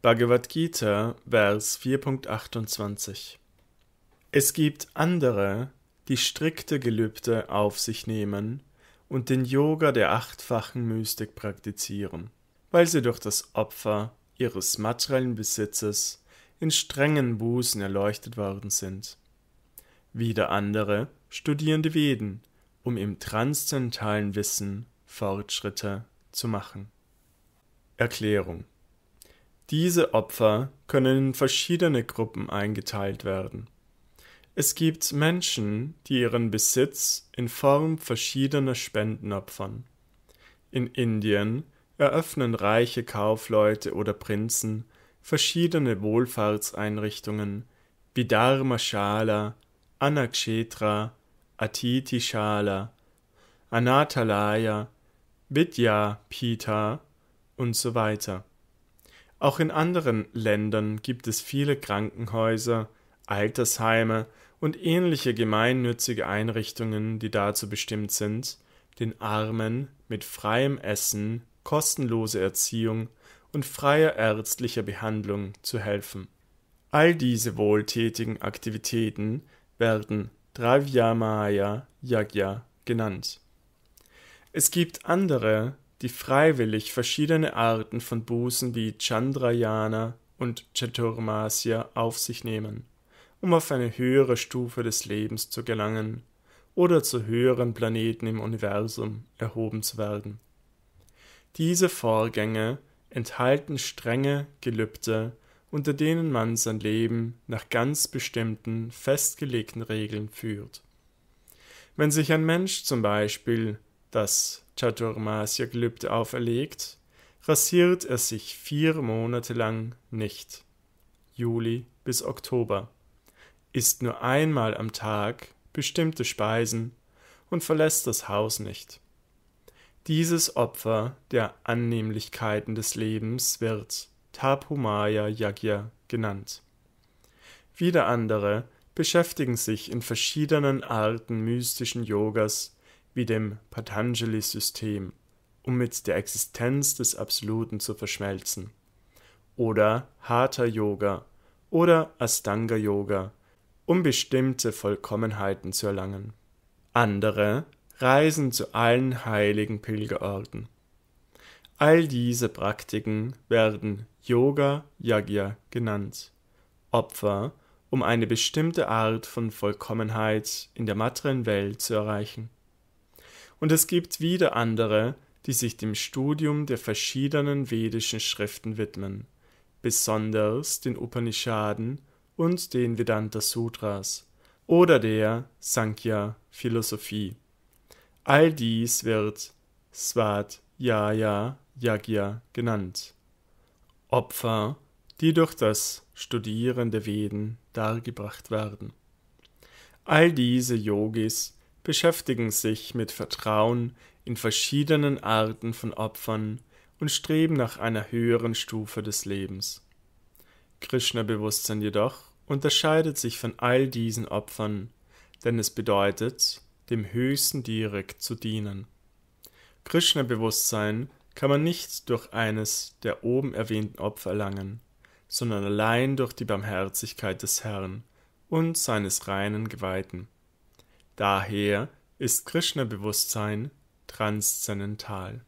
Bhagavad Gita, Vers 4.28 Es gibt andere, die strikte Gelübde auf sich nehmen und den Yoga der achtfachen Mystik praktizieren, weil sie durch das Opfer ihres materiellen Besitzes in strengen Bußen erleuchtet worden sind. Wieder andere studieren die Veden, um im transzendentalen Wissen Fortschritte zu machen. Erklärung diese Opfer können in verschiedene Gruppen eingeteilt werden. Es gibt Menschen, die ihren Besitz in Form verschiedener Spenden opfern. In Indien eröffnen reiche Kaufleute oder Prinzen verschiedene Wohlfahrtseinrichtungen wie Dharma Dharmashala, Anakshetra, Atiti Atitishala, Anathalaya, Vidya Pita und so weiter. Auch in anderen Ländern gibt es viele Krankenhäuser, Altersheime und ähnliche gemeinnützige Einrichtungen, die dazu bestimmt sind, den Armen mit freiem Essen, kostenloser Erziehung und freier ärztlicher Behandlung zu helfen. All diese wohltätigen Aktivitäten werden Dravyamaya Yagya genannt. Es gibt andere, die freiwillig verschiedene Arten von Bußen wie Chandrayana und Chaturmasya auf sich nehmen, um auf eine höhere Stufe des Lebens zu gelangen oder zu höheren Planeten im Universum erhoben zu werden. Diese Vorgänge enthalten strenge Gelübde, unter denen man sein Leben nach ganz bestimmten, festgelegten Regeln führt. Wenn sich ein Mensch zum Beispiel das Chaturmasya-Gelübde auferlegt, rasiert er sich vier Monate lang nicht. Juli bis Oktober. Isst nur einmal am Tag bestimmte Speisen und verlässt das Haus nicht. Dieses Opfer der Annehmlichkeiten des Lebens wird Tapumaya Yagya genannt. Wieder andere beschäftigen sich in verschiedenen Arten mystischen Yogas wie dem Patanjali-System, um mit der Existenz des Absoluten zu verschmelzen. Oder Hatha Yoga oder Astanga Yoga, um bestimmte Vollkommenheiten zu erlangen. Andere reisen zu allen heiligen Pilgerorten. All diese Praktiken werden Yoga Yagya genannt. Opfer, um eine bestimmte Art von Vollkommenheit in der materiellen Welt zu erreichen. Und es gibt wieder andere, die sich dem Studium der verschiedenen vedischen Schriften widmen, besonders den Upanishaden und den Vedanta Sutras oder der Sankhya Philosophie. All dies wird Yaya Yagya genannt. Opfer, die durch das Studieren der Veden dargebracht werden. All diese Yogis beschäftigen sich mit Vertrauen in verschiedenen Arten von Opfern und streben nach einer höheren Stufe des Lebens. Krishna-Bewusstsein jedoch unterscheidet sich von all diesen Opfern, denn es bedeutet, dem Höchsten direkt zu dienen. Krishna-Bewusstsein kann man nicht durch eines der oben erwähnten Opfer erlangen, sondern allein durch die Barmherzigkeit des Herrn und seines reinen Geweihten. Daher ist Krishna-Bewusstsein transzendental.